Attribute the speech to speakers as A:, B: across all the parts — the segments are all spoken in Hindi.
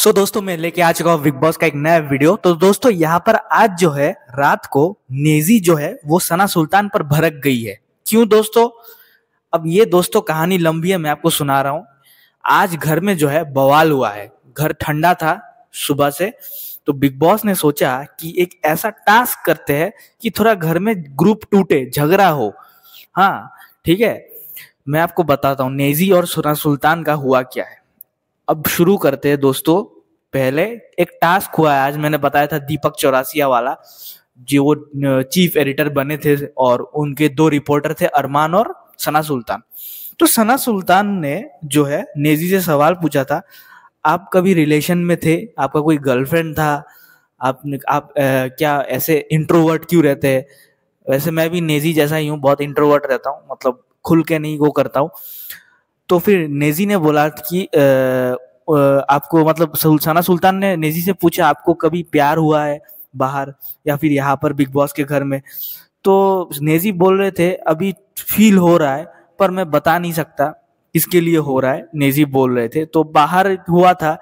A: सो so, दोस्तों मैं लेके आ चुका हूँ बिग बॉस का एक नया वीडियो तो दोस्तों यहाँ पर आज जो है रात को नेजी जो है वो सना सुल्तान पर भरक गई है क्यों दोस्तों अब ये दोस्तों कहानी लंबी है मैं आपको सुना रहा हूँ आज घर में जो है बवाल हुआ है घर ठंडा था सुबह से तो बिग बॉस ने सोचा कि एक ऐसा टास्क करते हैं कि थोड़ा घर में ग्रुप टूटे झगड़ा हो हाँ ठीक है मैं आपको बताता हूँ नेजी और सुना सुल्तान का हुआ क्या है अब शुरू करते हैं दोस्तों पहले एक टास्क हुआ है आज मैंने बताया था दीपक चौरासिया वाला जो वो चीफ एडिटर बने थे और उनके दो रिपोर्टर थे अरमान और सना सुल्तान तो सना सुल्तान ने जो है नेजी से सवाल पूछा था आप कभी रिलेशन में थे आपका कोई गर्लफ्रेंड था आपने आप ए, क्या ऐसे इंट्रोवर्ट क्यों रहते हैं वैसे मैं भी नेजी जैसा ही हूँ बहुत इंट्रोवर्ट रहता हूँ मतलब खुल के नहीं वो करता हूँ तो फिर नेजी ने बोला कि आपको मतलब सुल्साना सुल्तान ने नेजी से पूछा आपको कभी प्यार हुआ है बाहर या फिर यहाँ पर बिग बॉस के घर में तो नेजी बोल रहे थे अभी फील हो रहा है पर मैं बता नहीं सकता इसके लिए हो रहा है नेजी बोल रहे थे तो बाहर हुआ था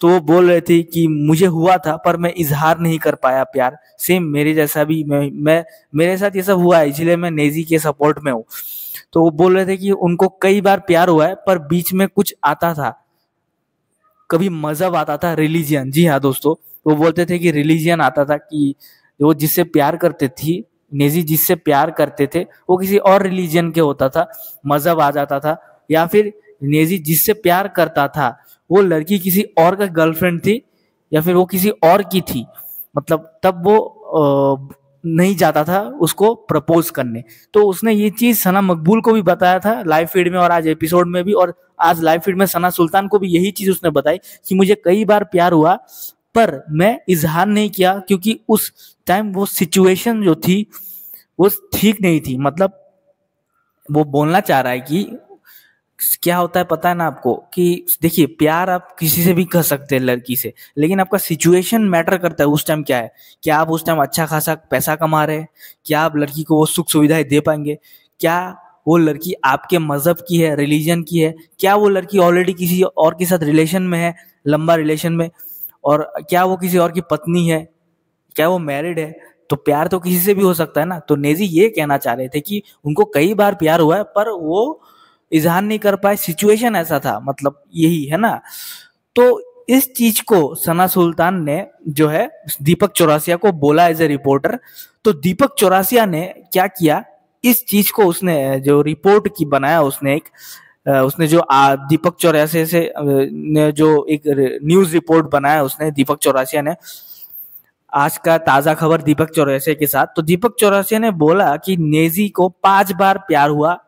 A: तो वो बोल रहे थे कि मुझे हुआ था पर मैं इजहार नहीं कर पाया प्यार सेम मेरे जैसा भी मैं मैं मेरे साथ ये सब हुआ है इसलिए मैं नेजी के सपोर्ट में हूँ तो वो बोल रहे थे कि उनको कई बार प्यार हुआ है पर बीच में कुछ आता था कभी मजहब आता था रिलीजियन जी हाँ दोस्तों वो बोलते थे कि रिलीजियन आता था कि वो जिससे प्यार करते थी नेजी जिससे प्यार करते थे वो किसी और रिलीजन के होता था मजहब आ जाता था या फिर नेजी जिससे प्यार करता था वो लड़की किसी और का गर्लफ्रेंड थी या फिर वो किसी और की थी मतलब तब वो नहीं जाता था उसको प्रपोज करने तो उसने ये चीज़ सना मकबूल को भी बताया था लाइव फीड में और आज एपिसोड में भी और आज लाइव फीड में सना सुल्तान को भी यही चीज़ उसने बताई कि मुझे कई बार प्यार हुआ पर मैं इजहार नहीं किया क्योंकि उस टाइम वो सिचुएशन जो थी वो ठीक नहीं थी मतलब वो बोलना चाह रहा है कि क्या होता है पता है ना आपको कि देखिए प्यार आप किसी से भी कर सकते हैं लड़की से लेकिन आपका सिचुएशन मैटर करता है उस टाइम क्या है क्या आप उस टाइम अच्छा खासा पैसा कमा रहे हैं क्या आप लड़की को वो सुख सुविधाएं दे पाएंगे क्या वो लड़की आपके मज़हब की है रिलीजन की है क्या वो लड़की ऑलरेडी किसी और के साथ रिलेशन में है लंबा रिलेशन में और क्या वो किसी और की पत्नी है क्या वो मैरिड है तो प्यार तो किसी से भी हो सकता है ना तो नेजी ये कहना चाह रहे थे कि उनको कई बार प्यार हुआ है पर वो इजहार नहीं कर पाए सिचुएशन ऐसा था मतलब यही है ना तो इस चीज को सना सुल्तान ने जो है दीपक चौरासिया को बोला एज ए रिपोर्टर तो दीपक चौरासिया ने क्या किया इस चीज को उसने जो रिपोर्ट की बनाया उसने एक उसने जो दीपक चौरासिया से ने जो एक न्यूज रिपोर्ट बनाया उसने दीपक चौरासिया ने आज का ताजा खबर दीपक चौरासिया के साथ तो दीपक चौरासिया ने बोला कि नेजी को पांच बार प्यार हुआ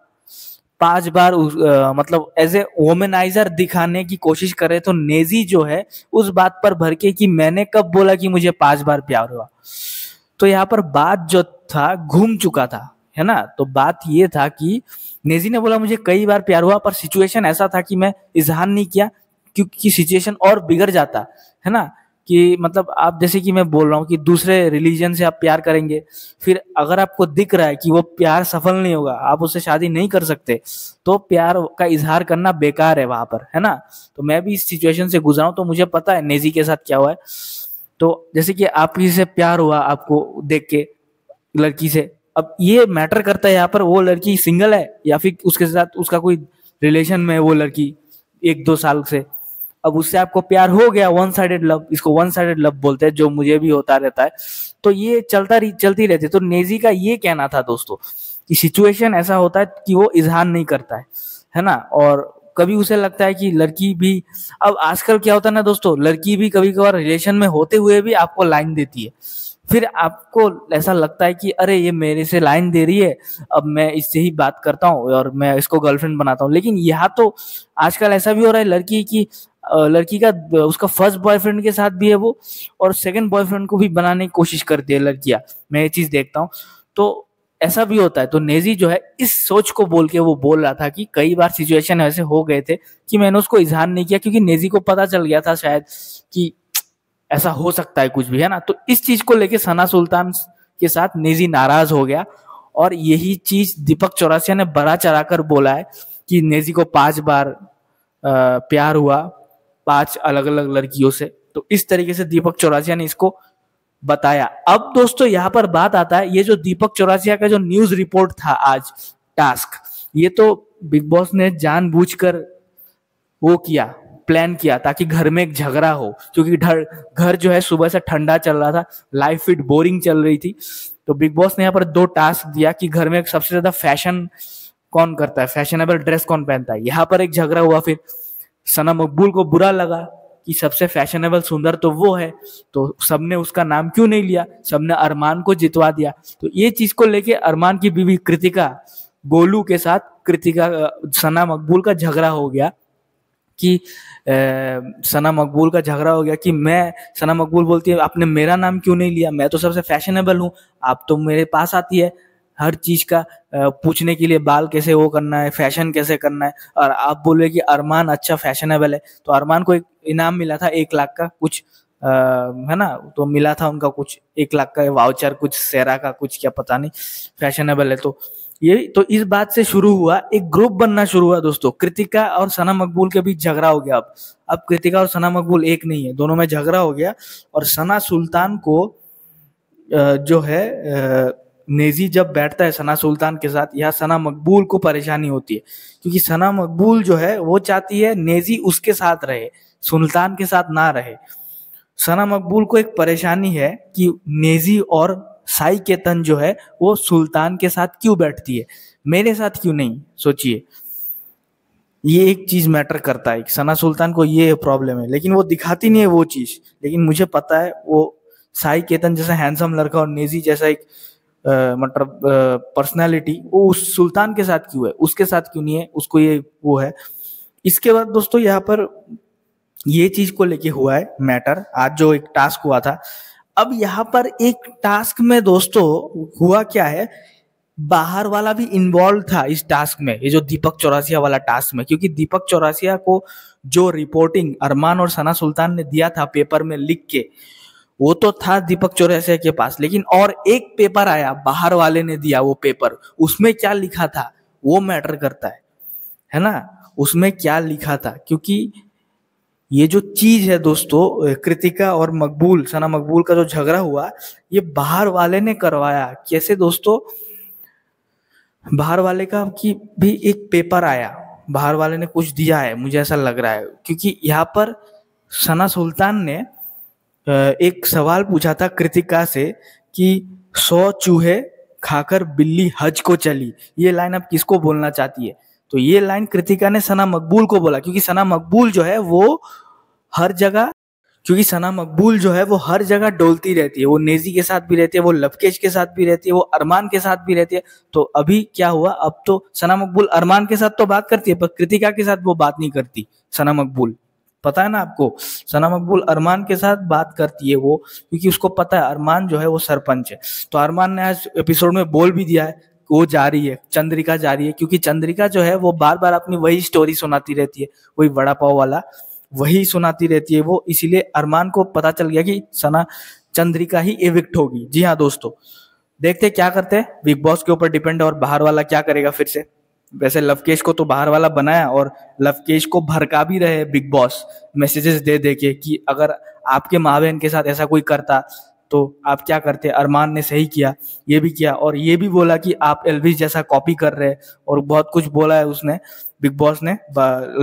A: पांच बार उस, आ, मतलब एज ए वोमेनाइजर दिखाने की कोशिश करे तो नेजी जो है उस बात पर भर के कि मैंने कब बोला कि मुझे पांच बार प्यार हुआ तो यहाँ पर बात जो था घूम चुका था है ना तो बात ये था कि नेजी ने बोला मुझे कई बार प्यार हुआ पर सिचुएशन ऐसा था कि मैं इजहार नहीं किया क्योंकि सिचुएशन और बिगड़ जाता है ना कि मतलब आप जैसे कि मैं बोल रहा हूँ कि दूसरे रिलीजन से आप प्यार करेंगे फिर अगर आपको दिख रहा है कि वो प्यार सफल नहीं होगा आप उससे शादी नहीं कर सकते तो प्यार का इजहार करना बेकार है वहां पर है ना तो मैं भी इस सिचुएशन से गुजरा हूँ तो मुझे पता है नेजी के साथ क्या हुआ है तो जैसे कि आप किसी से प्यार हुआ आपको देख के लड़की से अब ये मैटर करता है यहाँ पर वो लड़की सिंगल है या फिर उसके साथ उसका कोई रिलेशन में है वो लड़की एक दो साल से अब उससे आपको प्यार हो गया वन साइडेड लव इसको वन साइडेड लव बोलते हैं जो मुझे भी होता रहता है तो ये चलता रही चलती रहती है तो नेजी का ये कहना था दोस्तों कि सिचुएशन ऐसा होता है कि वो इजहार नहीं करता है है ना और कभी उसे लगता है कि लड़की भी अब आजकल क्या होता है ना दोस्तों लड़की भी कभी कभार रिलेशन में होते हुए भी आपको लाइन देती है फिर आपको ऐसा लगता है कि अरे ये मेरे से लाइन दे रही है अब मैं इससे ही बात करता हूँ और मैं इसको गर्लफ्रेंड बनाता हूँ लेकिन यहाँ तो आजकल ऐसा भी हो रहा है लड़की की लड़की का उसका फर्स्ट बॉयफ्रेंड के साथ भी है वो और सेकंड बॉयफ्रेंड को भी बनाने की कोशिश करती है लड़कियां मैं ये चीज देखता हूँ तो ऐसा भी होता है तो नेजी जो है इस सोच को बोल के वो बोल रहा था कि कई बार सिचुएशन ऐसे हो गए थे कि मैंने उसको इजहार नहीं किया क्योंकि नेजी को पता चल गया था शायद कि ऐसा हो सकता है कुछ भी है ना तो इस चीज को लेके सना सुल्तान के साथ नेजी नाराज हो गया और यही चीज दीपक चौरासिया ने बड़ा चढ़ाकर बोला है कि नेजी को पांच बार प्यार हुआ पांच अलग अलग लड़कियों से तो इस तरीके से दीपक चौरासिया ने इसको बताया अब दोस्तों यहाँ पर बात आता है ये जो दीपक चौरासिया का जो न्यूज रिपोर्ट था आज टास्क ये तो बिग बॉस ने जानबूझकर वो किया प्लान किया ताकि घर में एक झगड़ा हो क्योंकि घर घर जो है सुबह से ठंडा चल रहा था लाइफ फिट बोरिंग चल रही थी तो बिग बॉस ने यहाँ पर दो टास्क दिया कि घर में सबसे ज्यादा फैशन कौन करता है फैशनेबल ड्रेस कौन पहनता है यहाँ पर एक झगड़ा हुआ फिर सना मकबूल को बुरा लगा कि सबसे फैशनेबल सुंदर तो वो है तो सबने उसका नाम क्यों नहीं लिया सबने अरमान को जितवा दिया तो ये चीज को लेके अरमान की बीवी कृतिका गोलू के साथ कृतिका सना मकबूल का झगड़ा हो गया कि ए, सना मकबूल का झगड़ा हो गया कि मैं सना मकबूल बोलती है आपने मेरा नाम क्यों नहीं लिया मैं तो सबसे फैशनेबल हूँ आप तो मेरे पास आती है हर चीज का पूछने के लिए बाल कैसे वो करना है फैशन कैसे करना है और आप बोले कि अरमान अच्छा फैशनेबल है तो अरमान को एक इनाम मिला था एक लाख का कुछ आ, है ना तो मिला था उनका कुछ एक लाख का वाउचर कुछ सेरा का कुछ क्या पता नहीं फैशनेबल है तो ये तो इस बात से शुरू हुआ एक ग्रुप बनना शुरू हुआ दोस्तों कृतिका और सना मकबूल के बीच झगड़ा हो गया अब अब कृतिका और सना मकबूल एक नहीं है दोनों में झगड़ा हो गया और सना सुल्तान को जो है नेजी जब बैठता है सना सुल्तान के साथ या सना मकबूल को परेशानी होती है क्योंकि सना मकबूल जो है वो चाहती है नेजी उसके साथ रहे सुल्तान के साथ ना रहे सना मकबूल को एक परेशानी है कि नेजी और साई केतन जो है वो सुल्तान के साथ क्यों बैठती है मेरे साथ क्यों नहीं सोचिए ये एक चीज मैटर करता है सना सुल्तान को ये प्रॉब्लम है लेकिन वो दिखाती नहीं है वो चीज लेकिन मुझे पता है वो साई केतन जैसा हैंडसम लड़का और नेजी जैसा एक मतलब पर्सनैलिटी वो उस सुल्तान के साथ क्यों है उसके साथ क्यों नहीं है उसको ये वो है इसके बाद दोस्तों यहाँ पर ये चीज को लेके हुआ है मैटर आज जो एक टास्क हुआ था अब यहाँ पर एक टास्क में दोस्तों हुआ क्या है बाहर वाला भी इन्वॉल्व था इस टास्क में ये जो दीपक चौरासिया वाला टास्क में क्योंकि दीपक चौरासिया को जो रिपोर्टिंग अरमान और सना सुल्तान ने दिया था पेपर में लिख के वो तो था दीपक चौरसिया के पास लेकिन और एक पेपर आया बाहर वाले ने दिया वो पेपर उसमें क्या लिखा था वो मैटर करता है है ना उसमें क्या लिखा था क्योंकि ये जो चीज है दोस्तों कृतिका और मकबूल सना मकबूल का जो झगड़ा हुआ ये बाहर वाले ने करवाया कैसे दोस्तों बाहर वाले का कि भी एक पेपर आया बाहर वाले ने कुछ दिया है मुझे ऐसा लग रहा है क्योंकि यहाँ पर सना सुल्तान ने एक सवाल पूछा था कृतिका से कि सौ चूहे खाकर बिल्ली हज को चली ये लाइन आप किसको बोलना चाहती है तो ये लाइन कृतिका ने सना मकबूल को बोला क्योंकि सना मकबूल जो है वो हर जगह क्योंकि सना मकबूल जो है वो हर जगह डोलती रहती है वो नेजी के साथ भी रहती है वो लवकेश के साथ भी रहती है वो अरमान के साथ भी रहती है तो अभी क्या हुआ अब तो सना मकबूल अरमान के साथ तो बात करती है पर कृतिका के साथ वो बात नहीं करती सना मकबूल पता है ना आपको सना मकबूल अरमान के साथ बात करती है वो क्योंकि उसको पता है अरमान जो है वो सरपंच है तो अरमान ने आज एपिसोड में बोल भी दिया है वो जा रही है चंद्रिका जा रही है क्योंकि चंद्रिका जो है वो बार बार अपनी वही स्टोरी सुनाती रहती है वही वड़ा पाव वाला वही सुनाती रहती है वो इसीलिए अरमान को पता चल गया कि सना चंद्रिका ही एविक्ट होगी जी हाँ दोस्तों देखते क्या करते हैं बिग बॉस के ऊपर डिपेंड और बाहर वाला क्या करेगा फिर से वैसे लवकेश को तो बाहर वाला बनाया और लवकेश को भरका भी रहे बिग बॉस मैसेजेस दे दे के कि अगर आपके माँ बहन के साथ ऐसा कोई करता तो आप क्या करते अरमान ने सही किया ये भी किया और ये भी बोला कि आप एलविस जैसा कॉपी कर रहे और बहुत कुछ बोला है उसने बिग बॉस ने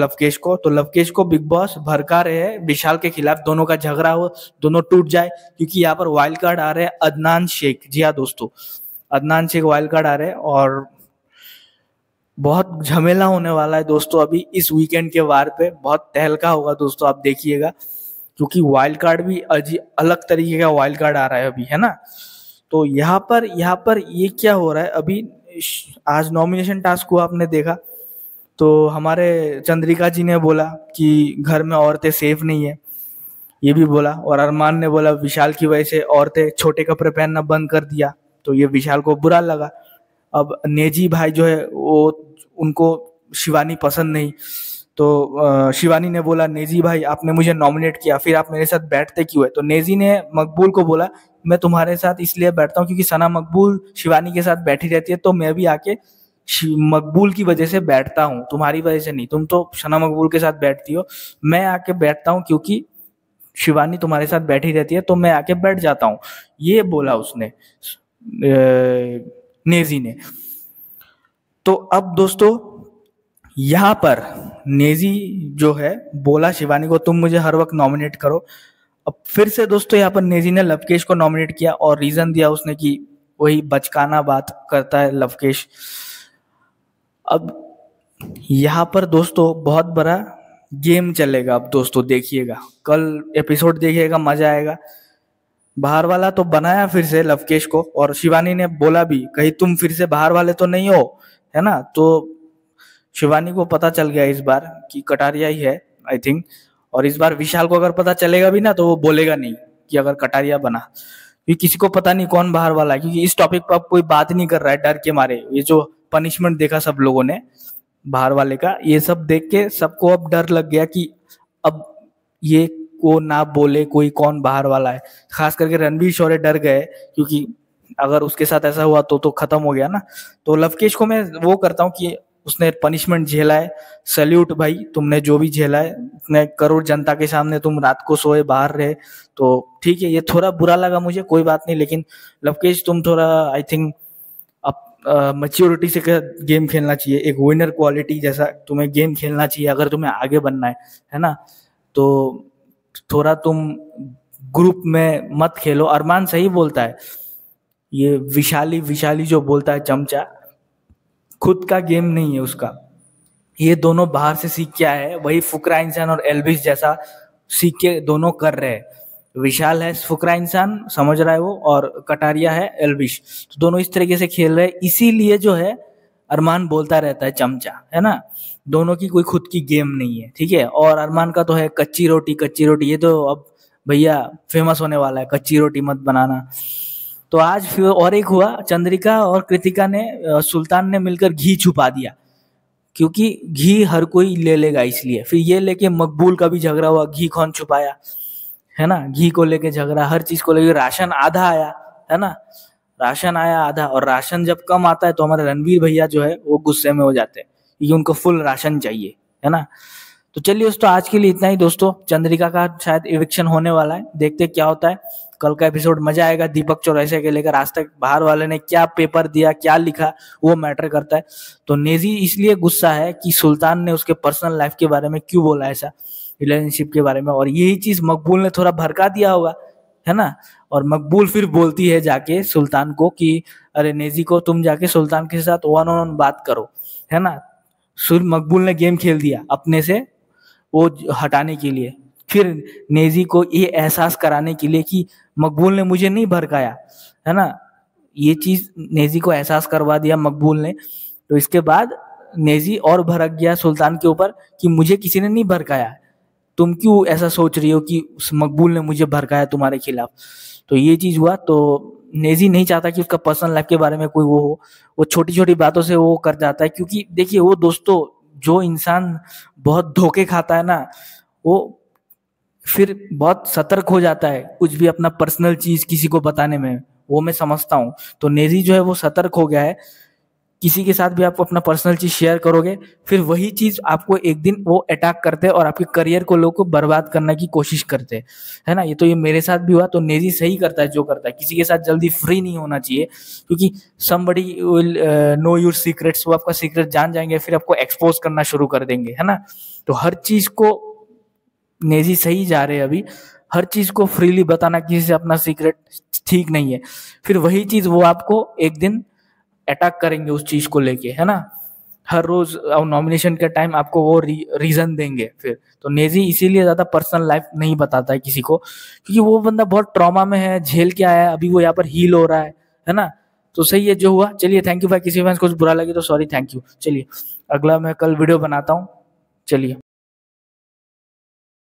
A: लवकेश को तो लवकेश को बिग बॉस भरका रहे हैं विशाल के खिलाफ दोनों का झगड़ा हो दोनों टूट जाए क्योंकि यहाँ पर वाइल्ड कार्ड आ रहे हैं अदनान शेख जी हाँ दोस्तों अदनान शेख वाइल्ड कार्ड आ रहे हैं और बहुत झमेला होने वाला है दोस्तों अभी इस वीकेंड के वार पे बहुत तहलका होगा दोस्तों आप देखिएगा क्योंकि वाइल्ड कार्ड भी अजीब अलग तरीके का वाइल्ड कार्ड आ रहा है अभी है ना तो यहाँ पर यहाँ पर ये क्या हो रहा है अभी आज नॉमिनेशन टास्क को आपने देखा तो हमारे चंद्रिका जी ने बोला कि घर में औरतें सेफ नहीं है ये भी बोला और अरमान ने बोला विशाल की वजह से औरतें छोटे कपड़े पहनना बंद कर दिया तो ये विशाल को बुरा लगा अब नेजी भाई जो है वो उनको शिवानी पसंद नहीं तो शिवानी ने बोला नेजी भाई आपने मुझे नॉमिनेट किया फिर आप मेरे साथ बैठते क्यों है तो नेजी ने मकबूल को बोला मैं तुम्हारे साथ इसलिए बैठता हूँ क्योंकि सना मकबूल शिवानी के साथ बैठी रहती है तो मैं भी आके मकबूल की वजह से बैठता हूँ तुम्हारी वजह से नहीं तुम तो सना मकबूल के साथ बैठती हो मैं आके बैठता हूँ क्योंकि शिवानी तुम्हारे साथ बैठी रहती है तो मैं आके बैठ जाता हूँ ये बोला उसने नेजी ने तो अब दोस्तों यहाँ पर नेजी जो है बोला शिवानी को तुम मुझे हर वक्त नॉमिनेट करो अब फिर से दोस्तों यहाँ पर नेजी ने लवकेश को नॉमिनेट किया और रीजन दिया उसने कि वही बचकाना बात करता है लवकेश अब यहाँ पर दोस्तों बहुत बड़ा गेम चलेगा अब दोस्तों देखिएगा कल एपिसोड देखिएगा मजा आएगा बाहर वाला तो बनाया फिर से लवकेश को और शिवानी ने बोला भी कहीं तुम फिर से बाहर वाले तो नहीं हो है ना तो शिवानी को पता चल गया इस बार कि कटारिया ही है आई थिंक और इस बार विशाल को अगर पता चलेगा भी ना तो वो बोलेगा नहीं कि अगर कटारिया बना क्योंकि किसी को पता नहीं कौन बाहर वाला है क्योंकि इस टॉपिक पर कोई बात नहीं कर रहा है डर के मारे ये जो पनिशमेंट देखा सब लोगों ने बाहर वाले का ये सब देख के सबको अब डर लग गया कि अब ये को ना बोले कोई कौन बाहर वाला है खास करके रणवीर शौर्य डर गए क्योंकि अगर उसके साथ ऐसा हुआ तो तो खत्म हो गया ना तो लवकेश को मैं वो करता हूँ कि उसने पनिशमेंट झेला है सल्यूट भाई तुमने जो भी झेला है इतने करोड़ जनता के सामने तुम रात को सोए बाहर रहे तो ठीक है ये थोड़ा बुरा लगा मुझे कोई बात नहीं लेकिन लवकेश तुम थोड़ा आई थिंक मच्योरिटी से गेम खेलना चाहिए एक विनर क्वालिटी जैसा तुम्हें गेम खेलना चाहिए अगर तुम्हें आगे बनना है है ना तो थोड़ा तुम ग्रुप में मत खेलो अरमान सही बोलता है ये विशाली विशाली जो बोलता है चमचा खुद का गेम नहीं है उसका ये दोनों बाहर से सीख के आए वही फुकरा इंसान और एल्विस जैसा सीख के दोनों कर रहे हैं विशाल है फुकरा इंसान समझ रहा है वो और कटारिया है एल्विश तो दोनों इस तरीके से खेल रहे हैं इसीलिए जो है अरमान बोलता रहता है चमचा है ना दोनों की कोई खुद की गेम नहीं है ठीक है और अरमान का तो है कच्ची रोटी कच्ची रोटी ये तो अब भैया फेमस होने वाला है कच्ची रोटी मत बनाना तो आज फिर और एक हुआ चंद्रिका और कृतिका ने सुल्तान ने मिलकर घी छुपा दिया क्योंकि घी हर कोई ले लेगा इसलिए फिर ये लेके मकबूल का भी झगड़ा हुआ घी कौन छुपाया है ना घी को लेके झगड़ा हर चीज को लेके राशन आधा आया है ना राशन आया आधा और राशन जब कम आता है तो हमारे रणवीर भैया जो है वो गुस्से में हो जाते हैं क्योंकि उनको फुल राशन चाहिए है ना तो चलिए दोस्तों आज के लिए इतना ही दोस्तों चंद्रिका का शायद इविक्शन होने वाला है देखते क्या होता है कल का एपिसोड मजा आएगा दीपक चौरसिया के लेकर आज तक बाहर वाले ने क्या पेपर दिया क्या लिखा वो मैटर करता है तो नेजी इसलिए गुस्सा है कि सुल्तान ने उसके पर्सनल लाइफ के बारे में क्यों बोला ऐसा रिलेशनशिप के बारे में और यही चीज मकबूल ने थोड़ा भड़का दिया होगा है ना और मकबूल फिर बोलती है जाके सुल्तान को कि अरे नेजी को तुम जाके सुल्तान के साथ वन ऑन वन बात करो है ना सुर मकबूल ने गेम खेल दिया अपने से वो हटाने के लिए फिर नेजी को ये एहसास कराने के लिए कि मकबूल ने मुझे नहीं भड़काया है ना ये चीज़ नेजी को एहसास करवा दिया मकबूल ने तो इसके बाद नेजी और भड़क गया सुल्तान के ऊपर कि मुझे किसी ने नहीं भड़काया तुम क्यों ऐसा सोच रही हो कि उस मकबूल ने मुझे भड़काया तुम्हारे खिलाफ तो ये चीज़ हुआ तो नेजी नहीं चाहता कि उसका पर्सनल लाइफ के बारे में कोई वो हो वो छोटी छोटी बातों से वो कर जाता है क्योंकि देखिए वो दोस्तों जो इंसान बहुत धोखे खाता है ना वो फिर बहुत सतर्क हो जाता है कुछ भी अपना पर्सनल चीज किसी को बताने में वो मैं समझता हूँ तो नेरी जो है वो सतर्क हो गया है किसी के साथ भी आप अपना पर्सनल चीज शेयर करोगे फिर वही चीज आपको एक दिन वो अटैक करते हैं और आपके करियर को लोग को बर्बाद करने की कोशिश करते हैं है ना ये तो ये मेरे साथ भी हुआ तो नेजी सही करता है जो करता है किसी के साथ जल्दी फ्री नहीं होना चाहिए क्योंकि somebody will know your secrets वो आपका सीक्रेट जान जाएंगे फिर आपको एक्सपोज करना शुरू कर देंगे है ना तो हर चीज को नेजी सही जा रहे हैं अभी हर चीज को फ्रीली बताना किसी से अपना सीक्रेट ठीक नहीं है फिर वही चीज वो आपको एक दिन अटैक करेंगे उस चीज को लेके है ना हर रोज नॉमिनेशन के टाइम आपको वो री, रीजन देंगे फिर तो नेजी इसीलिए ज्यादा पर्सनल लाइफ नहीं बताता है किसी को क्योंकि वो बंदा बहुत ट्रॉमा में है झेल के आया है अभी वो यहाँ पर हील हो रहा है है ना तो सही है जो हुआ चलिए थैंक यू भाई किसी में कुछ बुरा लगे तो सॉरी थैंक यू चलिए अगला मैं कल वीडियो बनाता हूँ चलिए